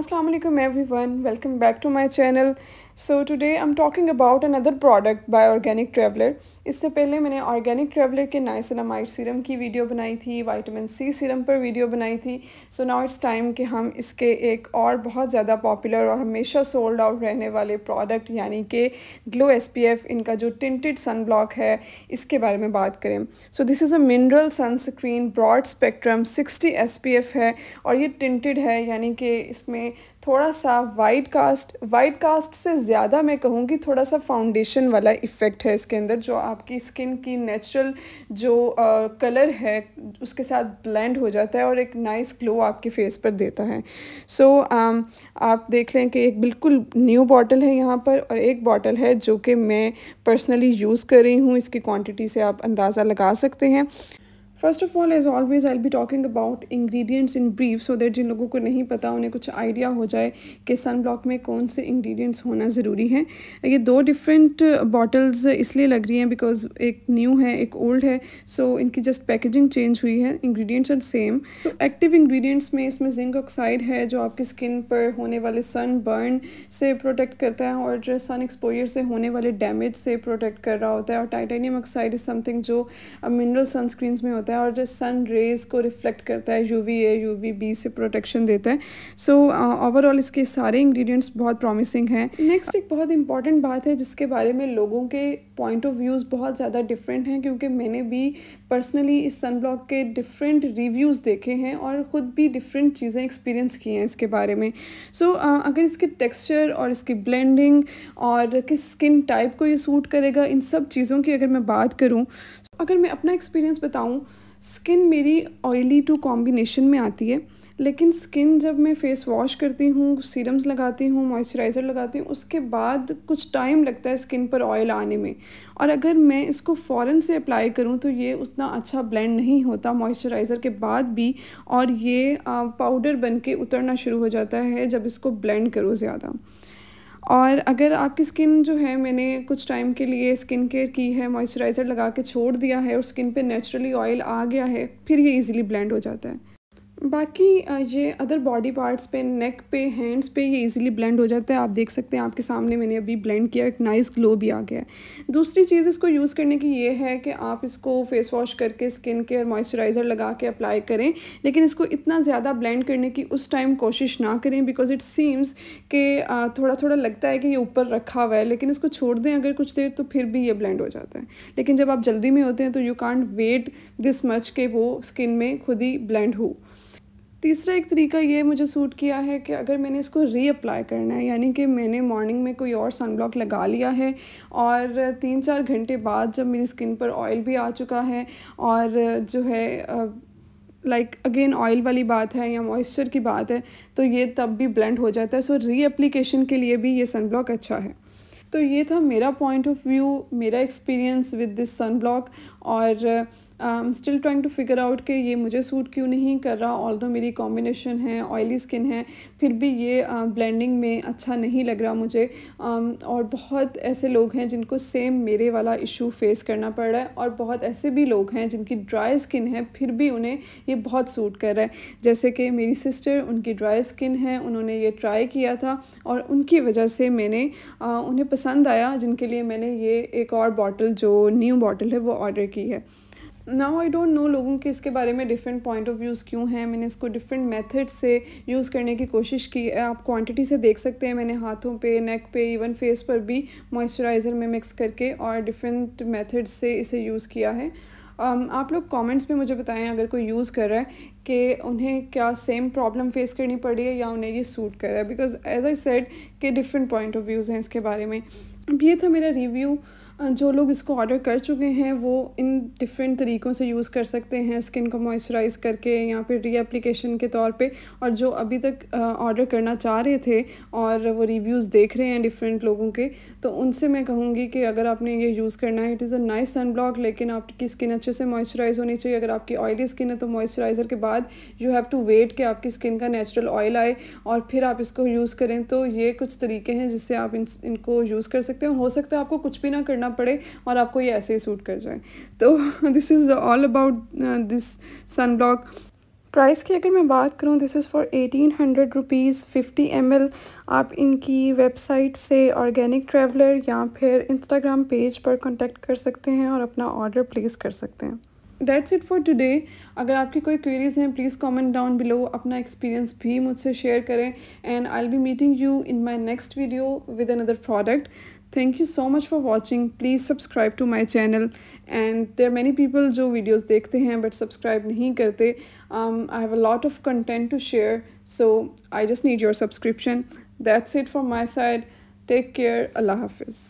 Aslam everyone welcome back to my channel so So today talking about another product by Organic Traveller इससे पहले मैंने organic traveller के नाइसिलामाइड serum की video बनाई थी vitamin C serum पर video बनाई थी सो नाउ इट्स टाइम कि हम इसके एक और बहुत ज़्यादा पॉपुलर और हमेशा सोल्ड आउट रहने वाले प्रोडक्ट यानी कि ग्लो एस इनका जो टिंटेड सन ब्लॉक है इसके बारे में बात करें so this is a mineral sunscreen broad spectrum sixty S है और ये टिंटेड है यानी कि इसमें थोड़ा सा वाइट कास्ट वाइट कास्ट से ज़्यादा मैं कहूँगी थोड़ा सा फाउंडेशन वाला इफ़ेक्ट है इसके अंदर जो आपकी स्किन की नेचुरल जो कलर है उसके साथ ब्लेंड हो जाता है और एक नाइस ग्लो आपके फेस पर देता है सो so, um, आप देख लें कि एक बिल्कुल न्यू बॉटल है यहाँ पर और एक बॉटल है जो कि मैं पर्सनली यूज़ कर रही हूँ इसकी क्वान्टिटी से आप अंदाज़ा लगा सकते हैं first of all as always I be talking about ingredients in brief so that जिन लोगों को नहीं पता उन्हें कुछ आइडिया हो जाए कि सन ब्लॉक में कौन से इंग्रेडिएंट्स होना ज़रूरी है ये दो डिफरेंट बॉटल्स इसलिए लग रही हैं बिकॉज एक न्यू है एक ओल्ड है सो so इनकी जस्ट पैकेजिंग चेंज हुई है ingredients are same so active ingredients में इसमें जिंक ऑक्साइड है जो आपकी स्किन पर होने वाले सन बर्न से प्रोटेक्ट करता है और सन एक्सपोजर से होने वाले डैमेज से प्रोटेक्ट कर रहा होता है और टाइटानियम ऑक्साइड इज़ समथिंग जो मिनरल सनस्क्रीन्स में होता है होता है और सन रेज़ को रिफ्लेक्ट करता है U V A U V B से प्रोटेक्शन देता है सो so, ओवरऑल uh, इसके सारे इंग्रेडिएंट्स बहुत प्रॉमिसिंग हैं नेक्स्ट एक बहुत इंपॉर्टेंट बात है जिसके बारे में लोगों के पॉइंट ऑफ व्यूज़ बहुत ज़्यादा डिफरेंट हैं क्योंकि मैंने भी पर्सनली इस सन ब्लॉक के डिफरेंट रिव्यूज़ देखे हैं और ख़ुद भी डिफरेंट चीज़ें एक्सपीरियंस की हैं इसके बारे में सो so, uh, अगर इसके टेक्सचर और इसकी ब्लेंडिंग और किस स्किन टाइप को ये सूट करेगा इन सब चीज़ों की अगर मैं बात करूँ अगर मैं अपना एक्सपीरियंस बताऊँ स्किन मेरी ऑयली टू कॉम्बिनेशन में आती है लेकिन स्किन जब मैं फेस वॉश करती हूँ सीरम्स लगाती हूँ मॉइस्चराइज़र लगाती हूँ उसके बाद कुछ टाइम लगता है स्किन पर ऑयल आने में और अगर मैं इसको फ़ौरन से अप्लाई करूँ तो ये उतना अच्छा ब्लेंड नहीं होता मॉइस्चराइज़र के बाद भी और ये पाउडर बन के उतरना शुरू हो जाता है जब इसको ब्लेंड करो ज़्यादा और अगर आपकी स्किन जो है मैंने कुछ टाइम के लिए स्किन केयर की है मॉइस्चराइज़र लगा के छोड़ दिया है और स्किन पे नेचुरली ऑयल आ गया है फिर ये इजीली ब्लेंड हो जाता है बाकी ये अदर बॉडी पार्ट्स पे नेक पे हैंड्स पे ये इजीली ब्लेंड हो जाता है आप देख सकते हैं आपके सामने मैंने अभी ब्लेंड किया एक नाइस ग्लो भी आ गया है दूसरी चीज़ इसको यूज़ करने की ये है कि आप इसको फेस वॉश करके स्किन केयर मॉइस्चराइज़र लगा के अप्लाई करें लेकिन इसको इतना ज़्यादा ब्लेंड करने की उस टाइम कोशिश ना करें बिकॉज इट सीम्स के थोड़ा थोड़ा लगता है कि ये ऊपर रखा हुआ है लेकिन इसको छोड़ दें अगर कुछ देर तो फिर भी ये ब्लेंड हो जाता है लेकिन जब आप जल्दी में होते हैं तो you can't wait this much के वो स्किन में खुद ही ब्लेंड हो तीसरा एक तरीका ये मुझे सूट किया है कि अगर मैंने इसको रीअप्लाई करना है यानी कि मैंने मॉर्निंग में कोई और सनब्लॉक लगा लिया है और तीन चार घंटे बाद जब मेरी स्किन पर ऑयल भी आ चुका है और जो है लाइक अगेन ऑयल वाली बात है या मॉइस्चर की बात है तो ये तब भी ब्लेंड हो जाता है सो रीअप्लीकेशन के लिए भी ये सनब्लॉक अच्छा है तो ये था मेरा पॉइंट ऑफ व्यू मेरा एक्सपीरियंस विद दिस सनब्लॉक और still trying to figure out कि ये मुझे सूट क्यों नहीं कर रहा ऑल दो मेरी कॉम्बिनेशन है ऑयली स्किन है फिर भी ये ब्लेंडिंग uh, में अच्छा नहीं लग रहा मुझे um, और बहुत ऐसे लोग हैं जिनको सेम मेरे वाला इशू फेस करना पड़ रहा है और बहुत ऐसे भी लोग हैं जिनकी ड्राई स्किन है फिर भी उन्हें ये बहुत सूट कर रहा है जैसे कि मेरी सिस्टर उनकी ड्राई स्किन है उन्होंने ये ट्राई किया था और उनकी वजह से मैंने uh, उन्हें पसंद आया जिनके लिए मैंने ये एक और बॉटल जो न्यू बॉटल है वो ऑर्डर की है नाउ आई डोंट नो लोगों के इसके बारे में डिफरेंट पॉइंट ऑफ व्यूज़ क्यों हैं मैंने इसको डिफरेंट मेथड से यूज़ करने की कोशिश की है आप क्वांटिटी से देख सकते हैं मैंने हाथों पे नेक पे इवन फेस पर भी मॉइस्चराइज़र में मिक्स करके और डिफरेंट मेथड से इसे यूज़ किया है um, आप लोग कमेंट्स में मुझे बताएं अगर कोई यूज़ कर रहा है कि उन्हें क्या सेम प्रॉब्लम फेस करनी पड़ी है या उन्हें ये सूट कर रहा है बिकॉज एज आई सेड के डिफरेंट पॉइंट ऑफ व्यूज़ हैं इसके बारे में अब ये था मेरा रिव्यू जो लोग इसको ऑर्डर कर चुके हैं वो इन डिफरेंट तरीक़ों से यूज़ कर सकते हैं स्किन को मॉइस्चराइज़ करके या फिर रीएप्लीकेशन के तौर पे और जो अभी तक ऑर्डर करना चाह रहे थे और वो रिव्यूज़ देख रहे हैं डिफरेंट लोगों के तो उनसे मैं कहूँगी कि अगर आपने ये यूज़ करना है it is a nice sun block लेकिन आपकी स्किन अच्छे से मॉइस्चराइज़ होनी चाहिए अगर आपकी ऑयली स्किन है तो मॉइस्चराइज़र के बाद यू हैव टू वेट कि आपकी स्किन का नेचुरल ऑयल आए और फिर आप इसको यूज़ करें तो ये कुछ तरीके हैं जिससे आप इन इनको यूज़ कर सकते हैं हो सकता है आपको कुछ भी ना करना पड़े और आपको ये ऐसे ही सूट कर जाए तो this is all about this sun block price की अगर मैं बात करूं this is for eighteen hundred rupees fifty M L आप इनकी वेबसाइट से ऑर्गेनिक ट्रेवलर या फिर इंस्टाग्राम पेज पर कॉन्टेक्ट कर सकते हैं और अपना ऑर्डर प्लेस कर सकते हैं दैट्स इट फॉर टुडे अगर आपकी कोई क्वेरीज हैं प्लीज़ कॉमेंट डाउन बिलो अपना एक्सपीरियंस भी मुझसे शेयर करें and I'll be meeting you in my next video with another product thank you so much for watching please subscribe to my channel and there are many people जो videos देखते हैं but subscribe नहीं करते um, I have a lot of content to share so I just need your subscription that's it from my side take care Allah Hafiz